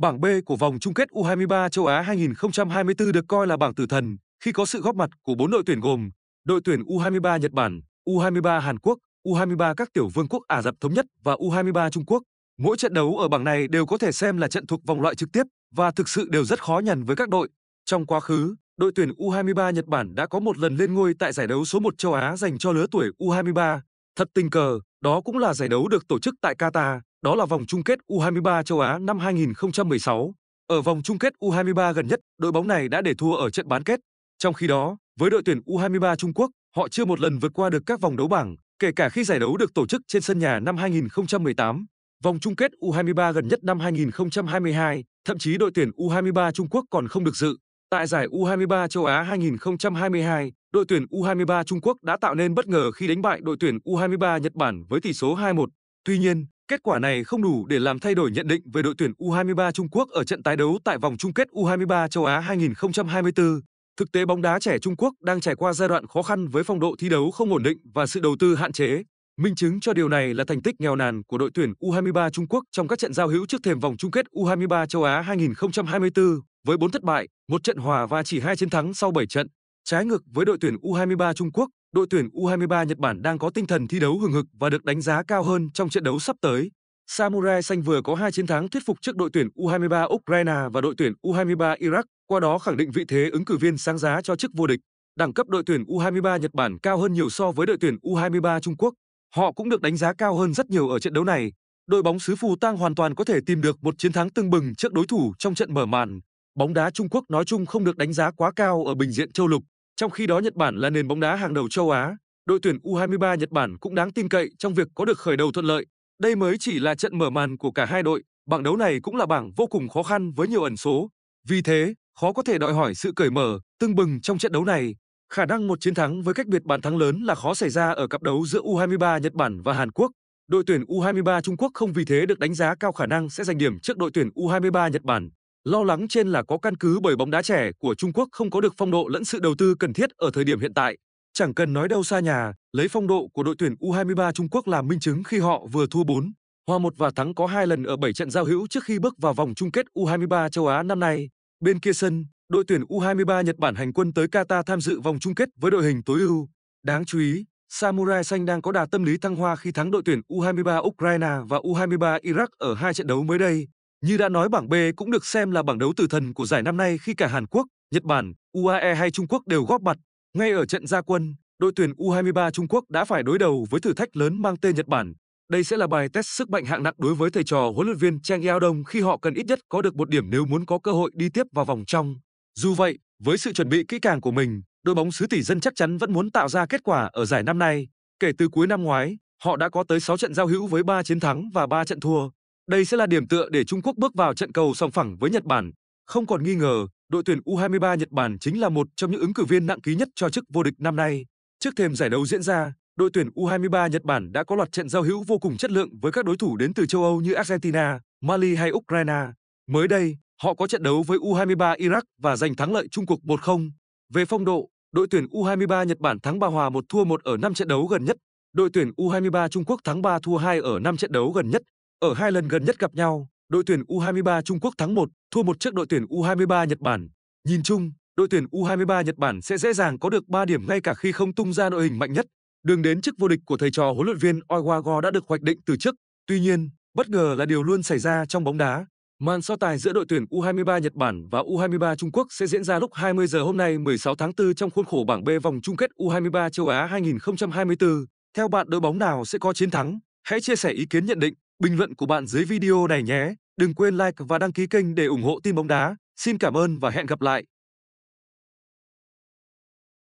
Bảng B của vòng chung kết U23 châu Á 2024 được coi là bảng tử thần khi có sự góp mặt của bốn đội tuyển gồm đội tuyển U23 Nhật Bản, U23 Hàn Quốc, U23 các tiểu vương quốc Ả Rập Thống Nhất và U23 Trung Quốc. Mỗi trận đấu ở bảng này đều có thể xem là trận thuộc vòng loại trực tiếp và thực sự đều rất khó nhằn với các đội. Trong quá khứ, đội tuyển U23 Nhật Bản đã có một lần lên ngôi tại giải đấu số 1 châu Á dành cho lứa tuổi U23. Thật tình cờ, đó cũng là giải đấu được tổ chức tại Qatar, đó là vòng chung kết U23 châu Á năm 2016. Ở vòng chung kết U23 gần nhất, đội bóng này đã để thua ở trận bán kết. Trong khi đó, với đội tuyển U23 Trung Quốc, họ chưa một lần vượt qua được các vòng đấu bảng, kể cả khi giải đấu được tổ chức trên sân nhà năm 2018. Vòng chung kết U23 gần nhất năm 2022, thậm chí đội tuyển U23 Trung Quốc còn không được dự. Tại giải U23 châu Á 2022, đội tuyển U23 Trung Quốc đã tạo nên bất ngờ khi đánh bại đội tuyển U23 Nhật Bản với tỷ số 2-1. Tuy nhiên, kết quả này không đủ để làm thay đổi nhận định về đội tuyển U23 Trung Quốc ở trận tái đấu tại vòng chung kết U23 châu Á 2024. Thực tế bóng đá trẻ Trung Quốc đang trải qua giai đoạn khó khăn với phong độ thi đấu không ổn định và sự đầu tư hạn chế. Minh chứng cho điều này là thành tích nghèo nàn của đội tuyển U23 Trung Quốc trong các trận giao hữu trước thềm vòng chung kết U23 châu Á 2024 với 4 thất bại, một trận hòa và chỉ 2 chiến thắng sau 7 trận. Trái ngược với đội tuyển U23 Trung Quốc, đội tuyển U23 Nhật Bản đang có tinh thần thi đấu hừng hực và được đánh giá cao hơn trong trận đấu sắp tới. Samurai Xanh vừa có hai chiến thắng thuyết phục trước đội tuyển U23 Ukraine và đội tuyển U23 Iraq, qua đó khẳng định vị thế ứng cử viên sáng giá cho chức vô địch. Đẳng cấp đội tuyển U23 Nhật Bản cao hơn nhiều so với đội tuyển U23 Trung Quốc. Họ cũng được đánh giá cao hơn rất nhiều ở trận đấu này. Đội bóng xứ Phù Tang hoàn toàn có thể tìm được một chiến thắng tương bừng trước đối thủ trong trận mở màn. Bóng đá Trung Quốc nói chung không được đánh giá quá cao ở bình diện châu lục. Trong khi đó Nhật Bản là nền bóng đá hàng đầu châu Á, đội tuyển U23 Nhật Bản cũng đáng tin cậy trong việc có được khởi đầu thuận lợi. Đây mới chỉ là trận mở màn của cả hai đội, bảng đấu này cũng là bảng vô cùng khó khăn với nhiều ẩn số. Vì thế, khó có thể đòi hỏi sự cởi mở, tưng bừng trong trận đấu này. Khả năng một chiến thắng với cách biệt bàn thắng lớn là khó xảy ra ở cặp đấu giữa U23 Nhật Bản và Hàn Quốc. Đội tuyển U23 Trung Quốc không vì thế được đánh giá cao khả năng sẽ giành điểm trước đội tuyển U23 Nhật Bản. Lo lắng trên là có căn cứ bởi bóng đá trẻ của Trung Quốc không có được phong độ lẫn sự đầu tư cần thiết ở thời điểm hiện tại. Chẳng cần nói đâu xa nhà, lấy phong độ của đội tuyển U23 Trung Quốc làm minh chứng khi họ vừa thua 4, hòa 1 và thắng có 2 lần ở 7 trận giao hữu trước khi bước vào vòng chung kết U23 châu Á năm nay. Bên kia sân, đội tuyển U23 Nhật Bản hành quân tới Qatar tham dự vòng chung kết với đội hình tối ưu. Đáng chú ý, Samurai Xanh đang có đà tâm lý thăng hoa khi thắng đội tuyển U23 Ukraine và U23 Iraq ở hai trận đấu mới đây. Như đã nói bảng B cũng được xem là bảng đấu tử thần của giải năm nay khi cả Hàn Quốc, Nhật Bản, UAE hay Trung Quốc đều góp mặt. Ngay ở trận gia quân, đội tuyển U23 Trung Quốc đã phải đối đầu với thử thách lớn mang tên Nhật Bản. Đây sẽ là bài test sức mạnh hạng nặng đối với thầy trò huấn luyện viên Chang Yao Dong khi họ cần ít nhất có được một điểm nếu muốn có cơ hội đi tiếp vào vòng trong. Dù vậy, với sự chuẩn bị kỹ càng của mình, đội bóng xứ tỷ dân chắc chắn vẫn muốn tạo ra kết quả ở giải năm nay. Kể từ cuối năm ngoái, họ đã có tới 6 trận giao hữu với 3 chiến thắng và 3 trận thua. Đây sẽ là điểm tựa để Trung Quốc bước vào trận cầu song phẳng với Nhật Bản. Không còn nghi ngờ, đội tuyển U23 Nhật Bản chính là một trong những ứng cử viên nặng ký nhất cho chức vô địch năm nay. Trước thêm giải đấu diễn ra, đội tuyển U23 Nhật Bản đã có loạt trận giao hữu vô cùng chất lượng với các đối thủ đến từ châu Âu như Argentina, Mali hay Ukraine. Mới đây, họ có trận đấu với U23 Iraq và giành thắng lợi chung cuộc 1-0. Về phong độ, đội tuyển U23 Nhật Bản thắng 3 hòa 1 thua 1 ở 5 trận đấu gần nhất. Đội tuyển U23 Trung Quốc thắng 3 thua 2 ở 5 trận đấu gần nhất. Ở hai lần gần nhất gặp nhau, đội tuyển U23 Trung Quốc thắng 1, thua một trước đội tuyển U23 Nhật Bản. Nhìn chung, đội tuyển U23 Nhật Bản sẽ dễ dàng có được 3 điểm ngay cả khi không tung ra đội hình mạnh nhất. Đường đến chức vô địch của thầy trò huấn luyện viên Go đã được hoạch định từ trước. Tuy nhiên, bất ngờ là điều luôn xảy ra trong bóng đá. Màn so tài giữa đội tuyển U23 Nhật Bản và U23 Trung Quốc sẽ diễn ra lúc 20 giờ hôm nay 16 tháng 4 trong khuôn khổ bảng B vòng chung kết U23 châu Á 2024. Theo bạn đội bóng nào sẽ có chiến thắng? Hãy chia sẻ ý kiến nhận định bình luận của bạn dưới video này nhé. Đừng quên like và đăng ký kênh để ủng hộ team bóng đá. Xin cảm ơn và hẹn gặp lại.